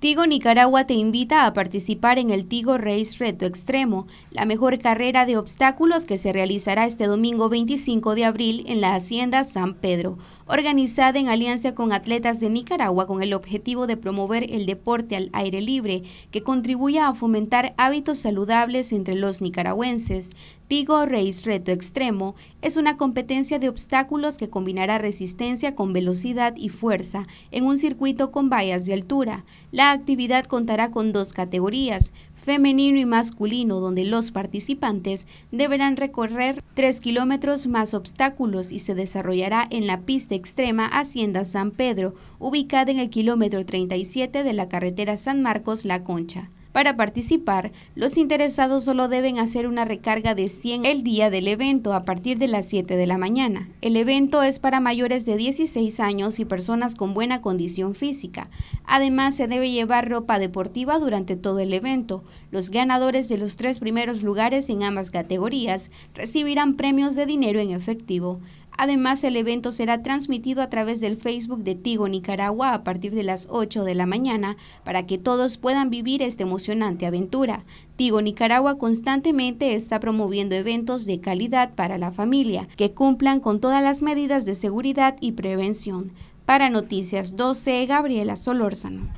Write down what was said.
Tigo Nicaragua te invita a participar en el Tigo Race Reto Extremo, la mejor carrera de obstáculos que se realizará este domingo 25 de abril en la Hacienda San Pedro, organizada en alianza con atletas de Nicaragua con el objetivo de promover el deporte al aire libre que contribuya a fomentar hábitos saludables entre los nicaragüenses. Tigo Race Reto Extremo es una competencia de obstáculos que combinará resistencia con velocidad y fuerza en un circuito con vallas de altura. La actividad contará con dos categorías, femenino y masculino, donde los participantes deberán recorrer 3 kilómetros más obstáculos y se desarrollará en la pista extrema Hacienda San Pedro, ubicada en el kilómetro 37 de la carretera San Marcos-La Concha. Para participar, los interesados solo deben hacer una recarga de 100 el día del evento a partir de las 7 de la mañana. El evento es para mayores de 16 años y personas con buena condición física. Además, se debe llevar ropa deportiva durante todo el evento. Los ganadores de los tres primeros lugares en ambas categorías recibirán premios de dinero en efectivo. Además, el evento será transmitido a través del Facebook de Tigo Nicaragua a partir de las 8 de la mañana para que todos puedan vivir esta emocionante aventura. Tigo Nicaragua constantemente está promoviendo eventos de calidad para la familia que cumplan con todas las medidas de seguridad y prevención. Para Noticias 12, Gabriela Solórzano.